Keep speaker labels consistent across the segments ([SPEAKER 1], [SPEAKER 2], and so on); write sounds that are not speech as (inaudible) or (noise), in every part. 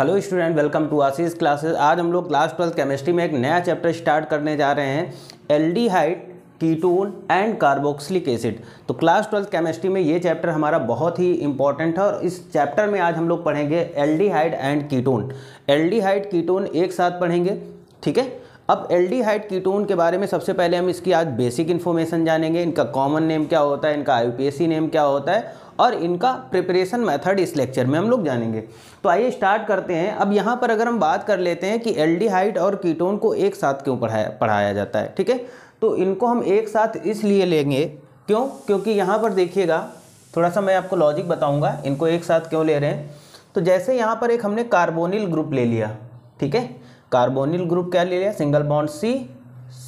[SPEAKER 1] hello student welcome to Ashish classes आज हम लोग क्लास ट्वेल्थ केमिस्ट्री में एक नया चैप्टर स्टार्ट करने जा रहे हैं aldehyde ketone and carboxylic acid तो क्लास ट्वेल्थ केमिस्ट्री में ये चैप्टर हमारा बहुत ही इंपॉर्टेंट है और इस चैप्टर में आज हम लोग पढ़ेंगे aldehyde and ketone aldehyde ketone एक साथ पढ़ेंगे ठीक है अब एल्डिहाइड कीटोन के बारे में सबसे पहले हम इसकी आज बेसिक इन्फॉर्मेशन जानेंगे इनका कॉमन नेम क्या होता है इनका आई नेम क्या होता है और इनका प्रिपरेशन मेथड इस लेक्चर में हम लोग जानेंगे तो आइए स्टार्ट करते हैं अब यहाँ पर अगर हम बात कर लेते हैं कि एल्डिहाइड और कीटोन को एक साथ क्यों पढ़ाया पढ़ाया जाता है ठीक है तो इनको हम एक साथ इसलिए लेंगे क्यों क्योंकि यहाँ पर देखिएगा थोड़ा सा मैं आपको लॉजिक बताऊँगा इनको एक साथ क्यों ले रहे हैं तो जैसे यहाँ पर एक हमने कार्बोनिल ग्रुप ले लिया ठीक है कार्बोनिल ग्रुप क्या ले लिया single bond C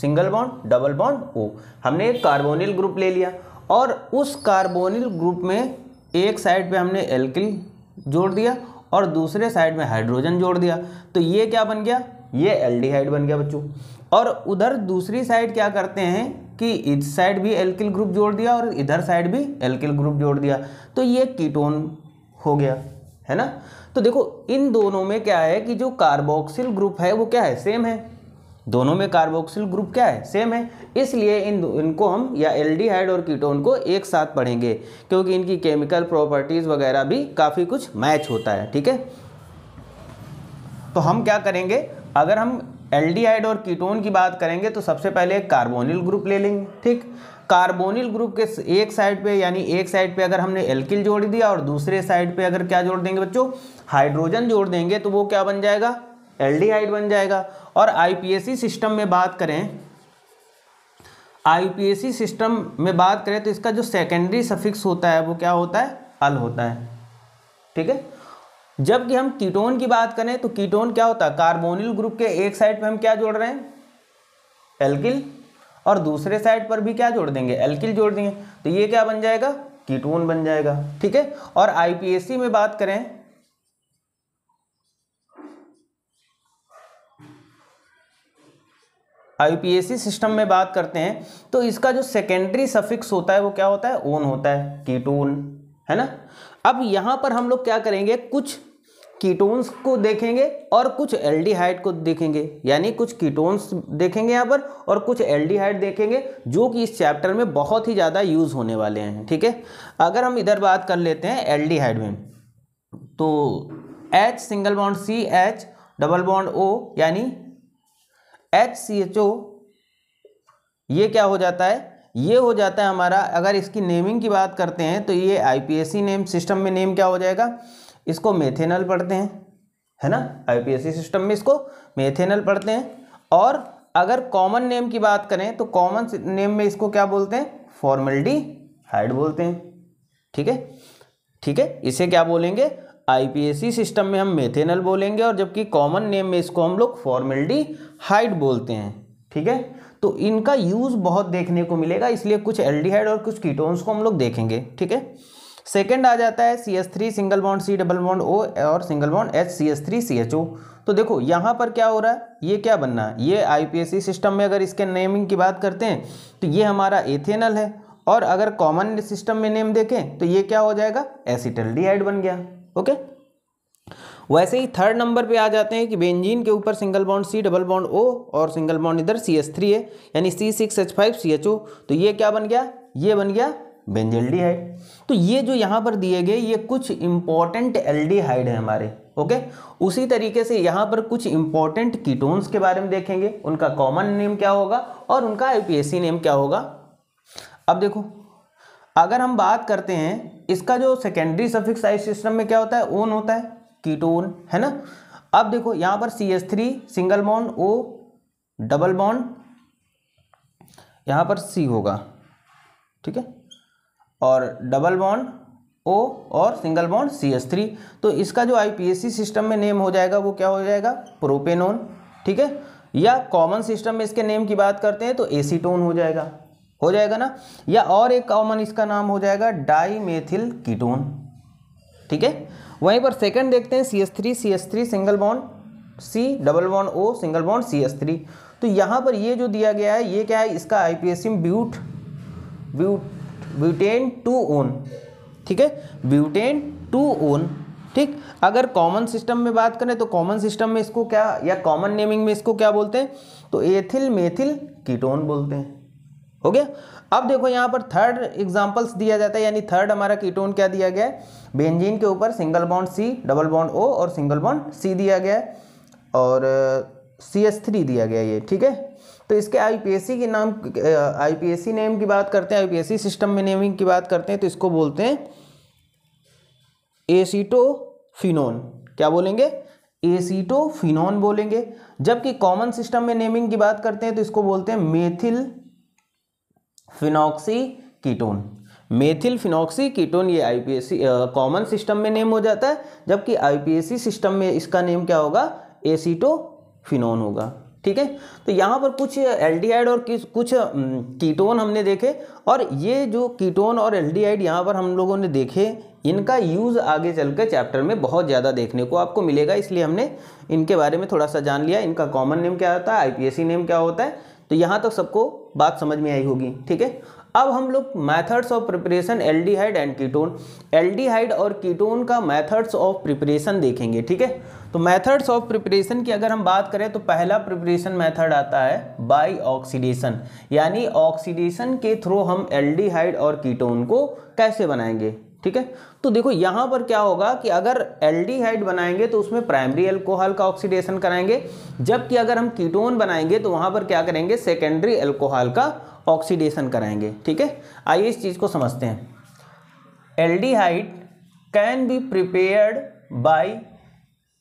[SPEAKER 1] single bond double bond O हमने एक कार्बोनिल ग्रुप ले लिया और उस कार्बोनिल ग्रुप में एक साइड पे हमने एल्किल जोड़ दिया और दूसरे साइड में हाइड्रोजन जोड़ दिया तो ये क्या बन गया ये एल्डिहाइड बन गया बच्चों और उधर दूसरी साइड क्या करते हैं कि इस साइड भी एल्किल ग्रुप जोड़ दिया और इधर साइड भी एल्किल ग्रुप जोड़ दिया तो ये कीटोन हो गया है ना तो देखो इन दोनों में क्या है कि जो कार्बोक्सिल ग्रुप है वो क्या है सेम है दोनों में कार्बोक्सिल ग्रुप क्या है सेम है इसलिए इन इनको हम या एल्डिहाइड और कीटोन को एक साथ पढ़ेंगे क्योंकि इनकी केमिकल प्रॉपर्टीज़ वगैरह भी काफ़ी कुछ मैच होता है ठीक है तो हम क्या करेंगे अगर हम एल्डिहाइड और कीटोन की बात करेंगे तो सबसे पहले एक कार्बोनिल ग्रुप ले लेंगे ठीक कार्बोनिल ग्रुप के एक साइड पे यानी एक साइड पे अगर हमने एल्किल जोड़ दिया और दूसरे साइड पे अगर क्या जोड़ देंगे बच्चों हाइड्रोजन जोड़ देंगे तो वो क्या बन जाएगा एल्डिहाइड बन जाएगा और आईपीएसी सिस्टम में बात करें आईपीएसी सिस्टम में बात करें तो इसका जो सेकेंडरी सफिक्स होता है वो क्या होता है अल होता है ठीक है जबकि हम कीटोन की बात करें तो कीटोन क्या होता है कार्बोनिल ग्रुप के एक साइड पे हम क्या जोड़ रहे हैं एल्किल और दूसरे साइड पर भी क्या जोड़ देंगे एल्किल जोड़ देंगे तो ये क्या बन जाएगा कीटोन बन जाएगा ठीक है और आईपीएससी में बात करें आईपीएससी सिस्टम में बात करते हैं तो इसका जो सेकेंडरी सफिक्स होता है वो क्या होता है ओन होता है कीटोन है ना अब यहां पर हम लोग क्या करेंगे कुछ कीटोन्स को देखेंगे और कुछ एल्डिहाइड को देखेंगे यानी कुछ कीटोन्स देखेंगे यहाँ पर और कुछ एल्डिहाइड देखेंगे जो कि इस चैप्टर में बहुत ही ज़्यादा यूज़ होने वाले हैं ठीक है अगर हम इधर बात कर लेते हैं एल्डिहाइड में तो H single bond C H double bond O यानी एच सी एच ओ ये क्या हो जाता है ये हो जाता है हमारा अगर इसकी नेमिंग की बात करते हैं तो ये सी नेम सिस्टम में नेम क्या हो जाएगा इसको मेथेनल पढ़ते हैं है ना आईपीएससी सिस्टम में इसको मेथेनल पढ़ते हैं और अगर कॉमन नेम की बात करें तो कॉमन नेम में इसको क्या बोलते हैं फॉर्मेलिटी हाइड बोलते हैं ठीक है ठीक है इसे क्या बोलेंगे आईपीएससी सिस्टम में हम मेथेनल बोलेंगे और जबकि कॉमन नेम में इसको हम लोग फॉर्मेलिटी हाइड बोलते हैं ठीक है तो इनका यूज़ बहुत देखने को मिलेगा इसलिए कुछ एल्डिहाइड और कुछ कीटोन्स को हम लोग देखेंगे ठीक है सेकेंड आ जाता है C S three single bond C double bond O और single bond H C S three C H O तो देखो यहाँ पर क्या हो रहा है ये क्या बनना है ये आईपीएससी सिस्टम में अगर इसके नेमिंग की बात करते हैं तो ये हमारा एथेनल है और अगर कॉमन सिस्टम में नेम देखें तो ये क्या हो जाएगा एसिटल डी बन गया ओके वैसे ही थर्ड नंबर पे आ जाते हैं कि बेंजीन के ऊपर single bond C double bond O और सिंगल बॉन्ड इधर सी एस थ्री है यानी C six H five C H O तो ये क्या बन गया ये बन गया बेंजल्डिहाइड तो ये जो यहाँ पर दिए गए ये कुछ इंपॉर्टेंट एल्डिहाइड हैं हमारे ओके उसी तरीके से यहाँ पर कुछ इंपॉर्टेंट कीटोन्स के बारे में देखेंगे उनका कॉमन नेम क्या होगा और उनका आईपीएसी नेम क्या होगा अब देखो अगर हम बात करते हैं इसका जो सेकेंडरी सफिक्स आई सिस्टम में क्या होता है ओन होता है कीटोन है ना अब देखो यहाँ पर C S three single bond O double bond यहाँ पर सी होगा ठीक है और डबल बॉन्ड ओ और single bond C S three तो इसका जो आई सिस्टम में नेम हो जाएगा वो क्या हो जाएगा प्रोपेनोन ठीक है या कॉमन सिस्टम में इसके नेम की बात करते हैं तो एसीटोन हो जाएगा हो जाएगा ना या और एक कॉमन इसका नाम हो जाएगा डाईमेथिल कीटोन ठीक है वहीं पर सेकंड देखते हैं C S three C S three single bond C double bond O single bond C S three तो यहाँ पर ये जो दिया गया है ये क्या है इसका I P S but but butane two one ठीक है ब्यूटेन टू ओन ठीक अगर कॉमन सिस्टम में बात करें तो कॉमन सिस्टम में इसको क्या या कॉमन नेमिंग में इसको क्या बोलते हैं तो एथिल मेथिल कीटोन बोलते हैं हो गया अब देखो यहाँ पर थर्ड एग्जाम्पल्स दिया जाता है यानी थर्ड हमारा कीटोन क्या दिया गया है बेंजीन के ऊपर single bond C double bond O और सिंगल बॉन्ड सी दिया गया है और सी एस थ्री दिया गया ये ठीक है तो इसके आईपीएससी के नाम आईपीएससी नेम की बात करते हैं आईपीएससी सिस्टम में नेमिंग की बात करते हैं तो इसको बोलते हैं एसीटोफिनोन क्या बोलेंगे एसीटोफिनोन बोलेंगे जबकि कॉमन सिस्टम में नेमिंग की बात करते हैं तो इसको बोलते हैं methyl phenoxy ketone methyl phenoxy ketone ये आईपीएससी कॉमन सिस्टम में नेम हो जाता है जबकि आईपीएससी सिस्टम में इसका नेम क्या होगा एसीटोफिनोन होगा ठीक है तो यहाँ पर कुछ एल्डिहाइड और कुछ कीटोन हमने देखे और ये जो कीटोन और एल्डिहाइड यहाँ पर हम लोगों ने देखे इनका यूज़ आगे चल चैप्टर में बहुत ज़्यादा देखने को आपको मिलेगा इसलिए हमने इनके बारे में थोड़ा सा जान लिया इनका कॉमन नेम क्या होता है आई नेम क्या होता है तो यहाँ तक सबको बात समझ में आई होगी ठीक है अब हम लोग methods of preparation L and ketone L और कीटोन का मैथड्स ऑफ प्रिपरेशन देखेंगे ठीक है तो मेथड्स ऑफ प्रिपरेशन की अगर हम बात करें तो पहला प्रिपरेशन मेथड आता है बाई ऑक्सीडेशन यानी ऑक्सीडेशन के थ्रू हम एल्डिहाइड और कीटोन को कैसे बनाएंगे ठीक है तो देखो यहाँ पर क्या होगा कि अगर एल्डिहाइड बनाएंगे तो उसमें प्राइमरी एल्कोहल का ऑक्सीडेशन कराएंगे जबकि अगर हम कीटोन बनाएंगे तो वहाँ पर क्या करेंगे सेकेंडरी एल्कोहल का ऑक्सीडेशन कराएंगे ठीक है आइए इस चीज़ को समझते हैं aldehyde can be prepared by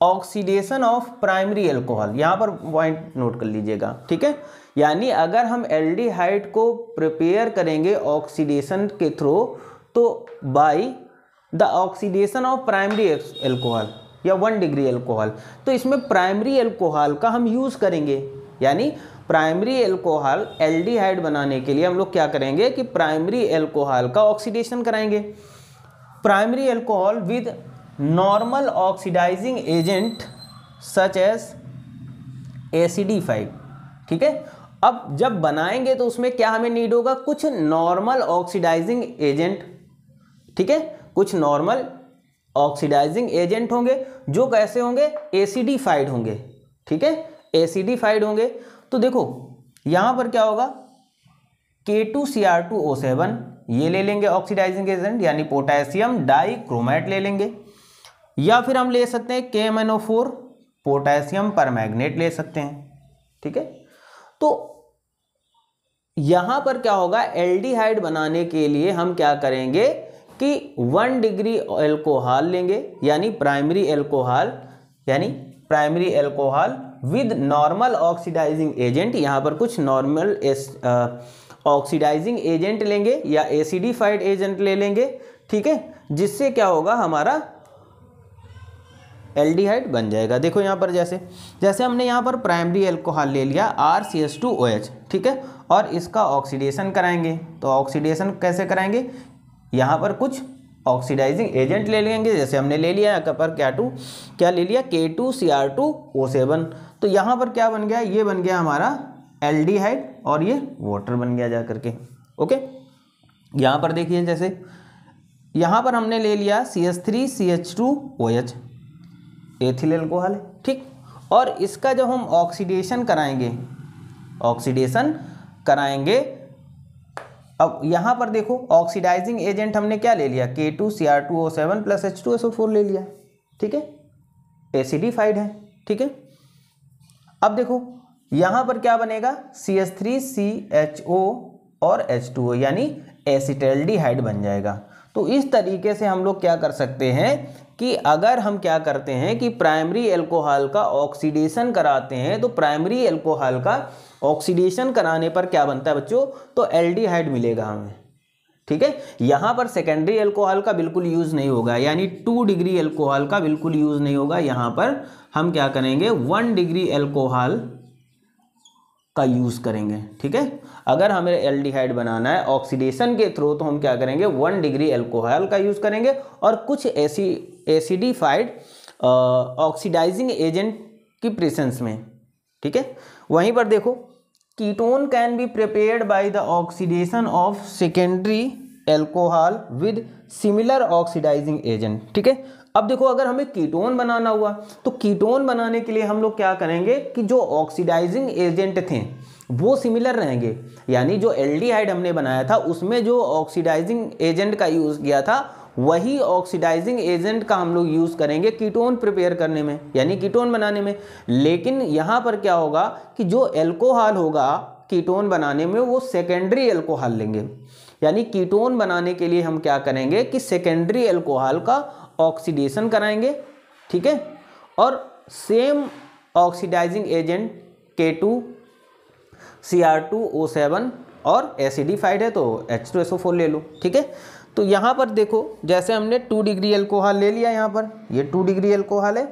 [SPEAKER 1] oxidation of primary alcohol यहाँ पर पॉइंट नोट कर लीजिएगा ठीक है यानी अगर हम एल्डिहाइड को प्रिपेयर करेंगे ऑक्सीडेशन के थ्रू तो by the oxidation of primary alcohol या वन डिग्री एल्कोहल तो इसमें प्राइमरी एल्कोहल का हम यूज़ करेंगे यानी प्राइमरी एल्कोहल एल्डिहाइड बनाने के लिए हम लोग क्या करेंगे कि प्राइमरी एल्कोहल का ऑक्सीडेशन कराएंगे primary alcohol with normal oxidizing agent such as five ठीक है अब जब बनाएंगे तो उसमें क्या हमें नीड होगा कुछ नॉर्मल ऑक्सीडाइजिंग एजेंट ठीक है कुछ नॉर्मल ऑक्सीडाइजिंग एजेंट होंगे जो कैसे होंगे एसिडीफाइड होंगे ठीक है एसिडीफाइड होंगे तो देखो यहां पर क्या होगा K two C R two O seven ये ले लेंगे ऑक्सीडाइजिंग एजेंट यानी पोटेशियम डाइक्रोमेट ले लेंगे या फिर हम ले सकते हैं K M N O four potassium permanganate ले सकते हैं ठीक है तो यहां पर क्या होगा एल्डिहाइड बनाने के लिए हम क्या करेंगे कि वन डिग्री एल्कोहल लेंगे यानी प्राइमरी एल्कोहल यानी primary alcohol with normal oxidizing agent यहां पर कुछ नॉर्मल ऑक्सीडाइजिंग एजेंट लेंगे या एसिडिफाइड एजेंट ले लेंगे ठीक है जिससे क्या होगा हमारा एल्डिहाइड बन जाएगा देखो यहाँ पर जैसे जैसे हमने यहाँ पर प्राइमरी एल्कोहल ले लिया R C S two O H ठीक है और इसका ऑक्सीडेशन कराएंगे तो ऑक्सीडेशन कैसे कराएंगे यहाँ पर कुछ ऑक्सीडाइजिंग एजेंट ले लेंगे जैसे हमने ले लिया यहाँ पर क्या टू क्या ले लिया K two C R two O seven तो यहाँ पर क्या बन गया ये बन गया हमारा एल और ये वाटर बन गया जा करके ओके यहाँ पर देखिए जैसे यहाँ पर हमने ले लिया C S three C H two O H ethyl alcohol है ठीक और इसका जब हम ऑक्सीडेशन कराएंगे ऑक्सीडेशन कराएंगे अब यहाँ पर देखो ऑक्सीडाइजिंग एजेंट हमने क्या ले लिया K two C R two O seven plus H two S O four ले लिया ठीक है एसिडिफाइड है ठीक है अब देखो यहाँ पर क्या बनेगा C S three C H O और एच टू ओ यानी एसिटेल बन जाएगा तो इस तरीके से हम लोग क्या कर सकते हैं कि अगर हम क्या करते हैं कि प्राइमरी एल्कोहल का ऑक्सीडेशन कराते हैं तो प्राइमरी एल्कोहल का ऑक्सीडेशन कराने पर क्या बनता है बच्चों तो एल्डिहाइड मिलेगा हमें ठीक है यहाँ पर सेकेंडरी एल्कोहल का बिल्कुल यूज़ नहीं होगा यानी टू डिग्री एल्कोहल का बिल्कुल यूज़ नहीं होगा यहाँ पर हम क्या करेंगे वन डिग्री एल्कोहल का यूज़ करेंगे ठीक है अगर हमें एल्डिहाइड बनाना है ऑक्सीडेशन के थ्रू तो हम क्या करेंगे वन डिग्री एल्कोहल का यूज़ करेंगे और कुछ एसी एसिडिफाइड ऑक्सीडाइजिंग एजेंट की प्रेसेंस में ठीक है वहीं पर देखो ketone can be prepared by the oxidation of secondary alcohol with similar oxidizing agent ठीक है अब देखो अगर हमें कीटोन बनाना हुआ तो कीटोन बनाने के लिए हम लोग क्या करेंगे कि जो ऑक्सीडाइजिंग एजेंट थे वो सिमिलर रहेंगे यानी जो एल्डिहाइड हमने बनाया था उसमें जो ऑक्सीडाइजिंग एजेंट का यूज़ किया था वही ऑक्सीडाइजिंग एजेंट का हम लोग यूज़ करेंगे कीटोन प्रिपेयर करने में यानी कीटोन बनाने में लेकिन यहाँ पर क्या होगा कि जो एल्कोहल होगा कीटोन बनाने में वो सेकेंडरी एल्कोहल लेंगे यानी कीटोन बनाने के लिए हम क्या करेंगे कि सेकेंडरी एल्कोहल का ऑक्सीडेशन कराएंगे ठीक है और same oxidizing agent K two C R two O seven और एसिडिफाइड है तो H two S O four ले लो ठीक है तो यहाँ पर देखो जैसे हमने टू डिग्री एल्कोहल ले लिया यहाँ पर ये टू डिग्री एल्कोहल है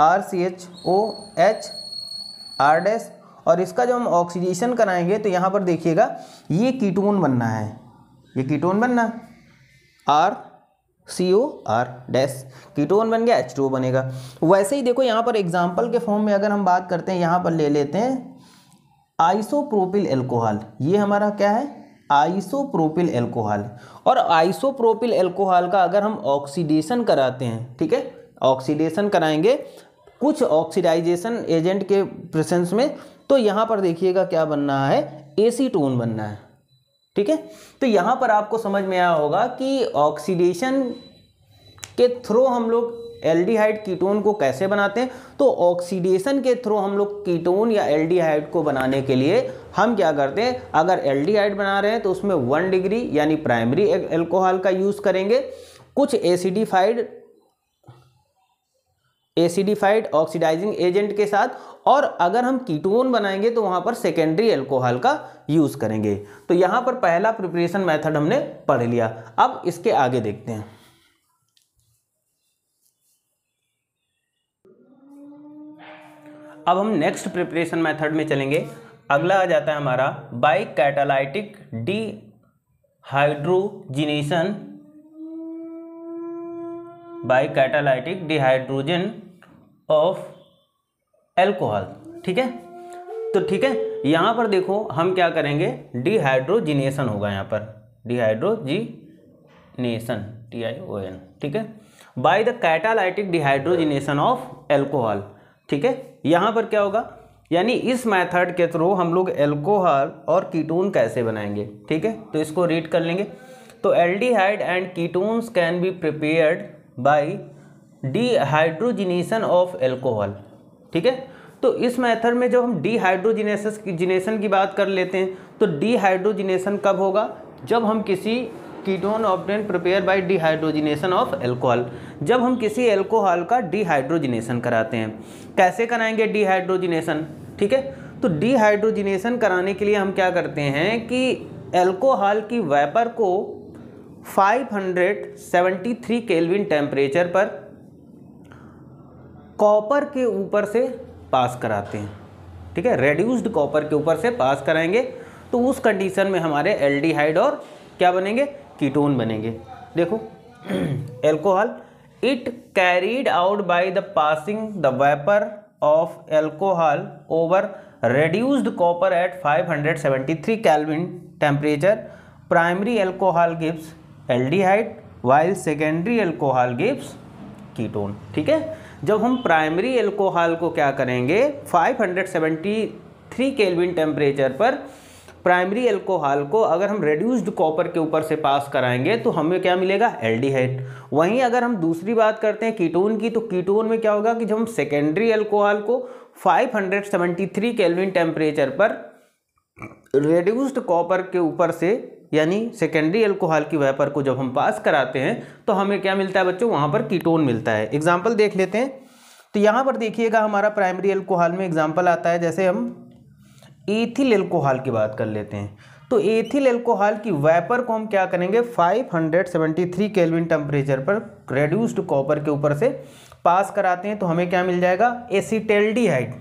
[SPEAKER 1] R C H O H R dash और इसका जब हम ऑक्सीडेशन कराएंगे तो यहाँ पर देखिएगा ये कीटोन बनना है ये कीटोन बनना R C O R dash ketone बन गया एच टू बनेगा वैसे ही देखो यहाँ पर एग्जाम्पल के फॉर्म में अगर हम बात करते हैं यहाँ पर ले लेते हैं आइसोप्रोपिल एल्कोहल ये हमारा क्या है आइसोप्रोपिल एल्कोहल और आइसोप्रोपिल एल्कोहल का अगर हम ऑक्सीडेशन कराते हैं ठीक है ऑक्सीडेशन कराएंगे कुछ ऑक्सीडाइजेशन एजेंट के प्रेजेंस में तो यहाँ पर देखिएगा क्या बनना है एसीटोन बनना है ठीक है तो यहाँ पर आपको समझ में आया होगा कि ऑक्सीडेशन के थ्रू हम लोग एल्डिहाइड कीटोन को कैसे बनाते हैं तो ऑक्सीडेशन के थ्रू हम लोग कीटोन या एल्डिहाइड को बनाने के लिए हम क्या करते हैं अगर एल्डिहाइड बना रहे हैं तो उसमें वन डिग्री यानी प्राइमरी एल्कोहल का यूज़ करेंगे कुछ एसिडिफाइड एसिडिफाइड ऑक्सीडाइजिंग एजेंट के साथ और अगर हम कीटोन बनाएंगे तो वहाँ पर सेकेंडरी एल्कोहल का यूज़ करेंगे तो यहाँ पर पहला प्रिपरेशन मेथड हमने पढ़ लिया अब इसके आगे देखते हैं अब हम नेक्स्ट प्रिपरेशन मेथड में चलेंगे अगला आ जाता है हमारा by catalytic dehydrogenation by catalytic dehydrogenation of alcohol ठीक है तो ठीक है यहाँ पर देखो हम क्या करेंगे डिहाइड्रोजिनेशन होगा यहाँ पर dehydrogenation T I O N ठीक है by the catalytic dehydrogenation of alcohol ठीक है यहाँ पर क्या होगा यानी इस मेथड के थ्रू हम लोग एल्कोहल और कीटोन कैसे बनाएंगे ठीक है तो इसको रीड कर लेंगे तो aldehyde and ketones can be prepared by dehydrogenation of alcohol ठीक है तो इस मेथड में जब हम डीहाइड्रोजिनेशन की बात कर लेते हैं तो डीहाइड्रोजिनेशन कब होगा जब हम किसी ketone obtained prepare by dehydrogenation of alcohol जब हम किसी एल्कोहल का डिहाइड्रोजिनेशन कराते हैं कैसे कराएंगे डिहाइड्रोजिनेशन ठीक है तो डिहाइड्रोजिनेशन कराने के लिए हम क्या करते हैं कि एल्कोहल की वेपर को 573 केल्विन टेम्परेचर पर कॉपर के ऊपर से पास कराते हैं ठीक है रेड्यूस्ड कॉपर के ऊपर से पास कराएंगे तो उस कंडीशन में हमारे एल्डिहाइड और क्या बनेंगे कीटोन बनेंगे देखो alcohol it carried out by the passing the vapour of alcohol over reduced copper at 573 kelvin temperature primary alcohol gives aldehyde while secondary alcohol gives ketone ठीक है जब हम प्राइमरी एल्कोहल को क्या करेंगे 573 केल्विन टेम्परेचर पर प्राइमरी एल्कोहल को अगर हम रेड्यूस्ड कॉपर के ऊपर से पास कराएंगे तो हमें क्या मिलेगा एल्डिहाइड वहीं अगर हम दूसरी बात करते हैं कीटोन की तो कीटोन में क्या होगा कि जब हम सेकेंडरी एल्कोहल को 573 केल्विन टेम्परेचर पर रेड्यूस्ड कॉपर के ऊपर से यानी सेकेंडरी एल्कोहल की वेपर को जब हम पास कराते हैं तो हमें क्या मिलता है बच्चों वहाँ पर कीटोन मिलता है एग्जाम्पल देख लेते हैं तो यहाँ पर देखिएगा हमारा प्राइमरी एल्कोहल में एग्जाम्पल आता है जैसे हम एथिल एल्कोहल की बात कर लेते हैं तो एथिल एल्कोहल की वेपर को हम क्या करेंगे 573 केल्विन टेम्परेचर पर रेड्यूस्ड कॉपर के ऊपर से पास कराते हैं तो हमें क्या मिल जाएगा एसीटेल्डिहाइड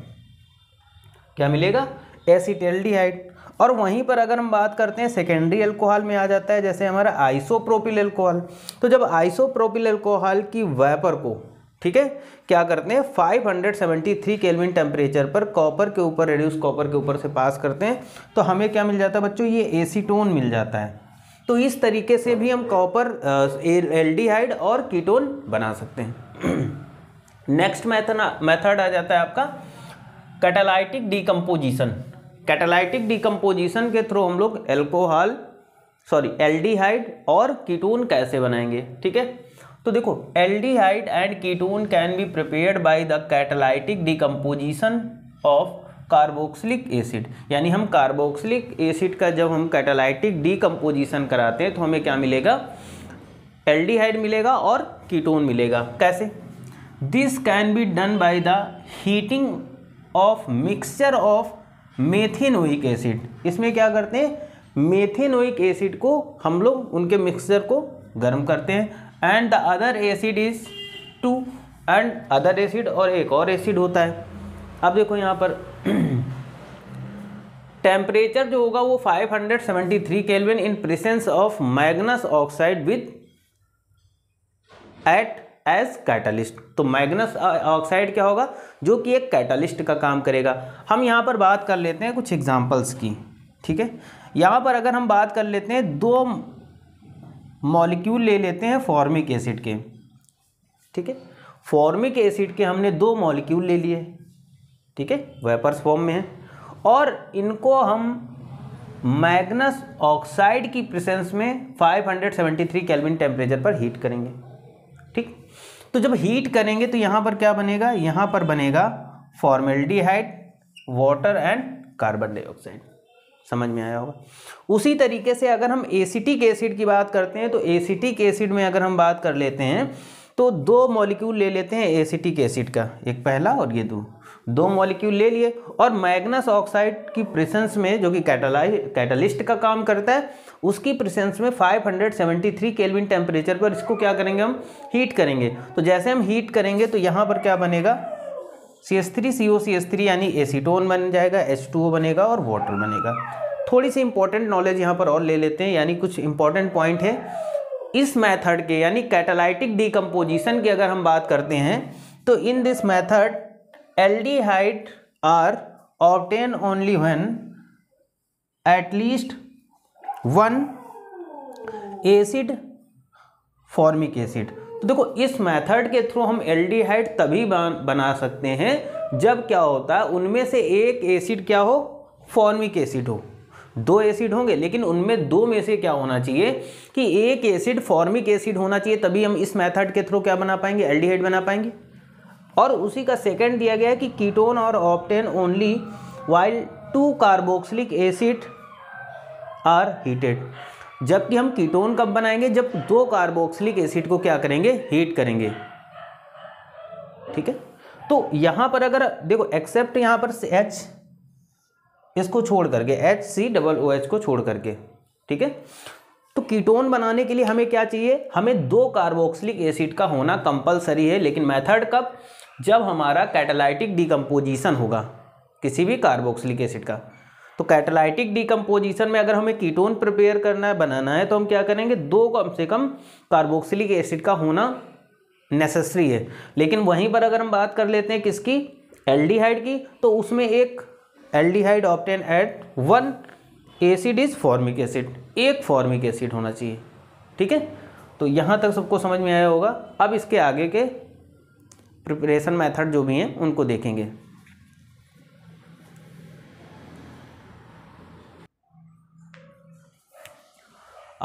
[SPEAKER 1] क्या मिलेगा एसीटेल्डिहाइड और वहीं पर अगर हम बात करते हैं सेकेंडरी एल्कोहल में आ जाता है जैसे हमारा आइसोप्रोपिल एल्कोहल तो जब आइसोप्रोपिल एल्कोहल की वेपर को ठीक है क्या करते हैं 573 केल्विन टेम्परेचर पर कॉपर के ऊपर रेड्यूस कॉपर के ऊपर से पास करते हैं तो हमें क्या मिल जाता है बच्चों ये एसीटोन मिल जाता है तो इस तरीके से भी हम कॉपर एल्डिहाइड और कीटोन बना सकते हैं नेक्स्ट मेथड मेथड आ जाता है आपका कैटालाइटिक डिकम्पोजिशन कैटालाइटिक डिकम्पोजिशन के थ्रू हम लोग एल्कोहल सॉरी एल्डिहाइड और कीटोन कैसे बनाएंगे ठीक है तो देखो aldehyde and ketone can be prepared by the catalytic decomposition of carboxylic acid यानी हम कार्बोक्सिलिक एसिड का जब हम कैटालाइटिक डिकम्पोजिशन कराते हैं तो हमें क्या मिलेगा एल्डिहाइड मिलेगा और कीटोन मिलेगा कैसे this can be done by the heating of mixture of methanoic acid इसमें क्या करते हैं मेथेनोइक एसिड को हम लोग उनके मिक्सचर को गर्म करते हैं and the other acid is two and other acid और एक और एसिड होता है अब देखो यहाँ पर टेम्परेचर (clears throat) जो होगा वो 573 hundred seventy three kelvin in presence of manganous oxide with at as catalyst तो मैग्नस ऑक्साइड uh, क्या होगा जो कि एक कैटलिस्ट का काम करेगा हम यहाँ पर बात कर लेते हैं कुछ एग्जाम्पल्स की ठीक है यहाँ पर अगर हम बात कर लेते हैं दो मॉलिक्यूल ले लेते हैं फॉर्मिक एसिड के ठीक है फॉर्मिक एसिड के हमने दो मॉलिक्यूल ले लिए ठीक है वेपर्स फॉर्म में है और इनको हम मैग्नस ऑक्साइड की प्रेजेंस में 573 केल्विन टेम्परेचर पर हीट करेंगे ठीक तो जब हीट करेंगे तो यहाँ पर क्या बनेगा यहाँ पर बनेगा formaldehyde water and carbon dioxide समझ में आया होगा उसी तरीके से अगर हम एसिटिक एसिड की बात करते हैं तो एसिटिक एसिड में अगर हम बात कर लेते हैं तो दो मॉलिक्यूल ले लेते हैं एसिटिक एसिड का एक पहला और ये दो दो मॉलिक्यूल ले लिए और मैग्नस ऑक्साइड की प्रेजेंस में जो कि कैटलाइज कैटलिस्ट का काम करता है उसकी प्रेजेंस में 573 केल्विन टेम्परेचर पर इसको क्या करेंगे हम हीट करेंगे तो जैसे हम हीट करेंगे तो यहाँ पर क्या बनेगा C S three C O C S three यानी एसीटोन बन जाएगा एच टू ओ बनेगा और वाटर बनेगा थोड़ी सी इंपॉर्टेंट नॉलेज यहाँ पर और ले लेते हैं यानी कुछ इंपॉर्टेंट पॉइंट है इस मेथड के यानी कैटालाइटिक डिकम्पोजिशन की अगर हम बात करते हैं तो in this method the height are only only one at least one acid formic acid तो देखो इस मेथड के थ्रू हम एल्डिहाइड तभी बना सकते हैं जब क्या होता है उनमें से एक एसिड क्या हो फॉर्मिक एसिड हो दो एसिड होंगे लेकिन उनमें दो में से क्या होना चाहिए कि एक एसिड फॉर्मिक एसिड होना चाहिए तभी हम इस मेथड के थ्रू क्या बना पाएंगे एल्डिहाइड बना पाएंगे और उसी का सेकंड दिया गया कि कीटोन और obtained only while two carboxylic acid are heated जबकि हम कीटोन कब बनाएंगे जब दो कार्बोक्सिलिक एसिड को क्या करेंगे हीट करेंगे ठीक है तो यहां पर अगर देखो एक्सेप्ट यहां पर एच इसको छोड़ करके H C double O H को छोड़ करके ठीक है तो कीटोन बनाने के लिए हमें क्या चाहिए हमें दो कार्बोक्सिलिक एसिड का होना कंपलसरी है लेकिन मेथड कब जब हमारा कैटालाइटिक डिकम्पोजिशन होगा किसी भी कार्बोक्सिलिक एसिड का तो कैटालाइटिक डिकम्पोजिशन में अगर हमें कीटोन प्रिपेयर करना है बनाना है तो हम क्या करेंगे दो कम से कम कार्बोक्सिलिक एसिड का होना नेसेसरी है लेकिन वहीं पर अगर हम बात कर लेते हैं किसकी एल्डिहाइड की तो उसमें एक aldehyde obtained at one acid is formic acid एक फॉर्मिक एसिड होना चाहिए ठीक है तो यहाँ तक सबको समझ में आया होगा अब इसके आगे के प्रिपरेशन मेथड जो भी हैं उनको देखेंगे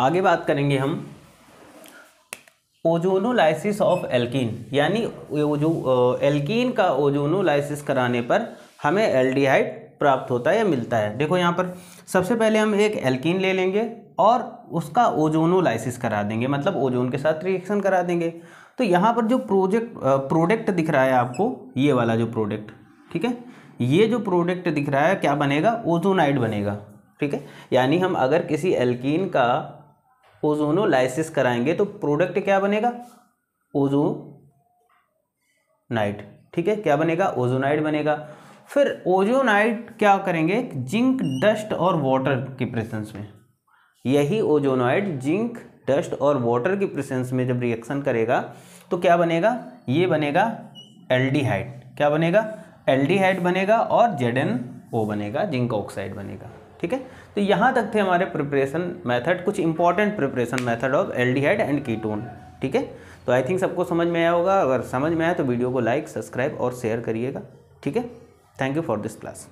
[SPEAKER 1] आगे बात करेंगे हम ओजोनोलाइसिस ऑफ एल्कीन यानी वो जो एल्कीन का ओजोनोलाइसिस कराने पर हमें एल्डिहाइड प्राप्त होता है या मिलता है देखो यहाँ पर सबसे पहले हम एक एल्कीन ले लेंगे और उसका ओजोनोलाइसिस करा देंगे मतलब ओजोन के साथ रिएक्शन करा देंगे तो यहाँ पर जो प्रोजेक्ट प्रोडक्ट दिख रहा है आपको ये वाला जो प्रोडक्ट ठीक है ये जो प्रोडक्ट दिख रहा है क्या बनेगा ओजोनाइड बनेगा ठीक है यानी हम अगर किसी एल्कीन का ओजोनोलाइसिस कराएंगे तो प्रोडक्ट क्या बनेगा ओजोनाइट ठीक है क्या बनेगा ओजोनाइड बनेगा फिर ओजोनाइट क्या करेंगे जिंक डस्ट और वाटर की प्रेजेंस में यही ओजोनाइट जिंक डस्ट और वाटर की प्रेजेंस में जब रिएक्शन करेगा तो क्या बनेगा ये बनेगा एल्डिहाइड क्या बनेगा एल्डिहाइड बनेगा और जेड ओ बनेगा जिंक ऑक्साइड बनेगा ठीक है तो यहाँ तक थे हमारे प्रिपरेशन मेथड कुछ important preparation method of aldehyde and ketone ठीक है तो आई थिंक सबको समझ में आया होगा अगर समझ में आया तो वीडियो को लाइक सब्सक्राइब और शेयर करिएगा ठीक है thank you for this class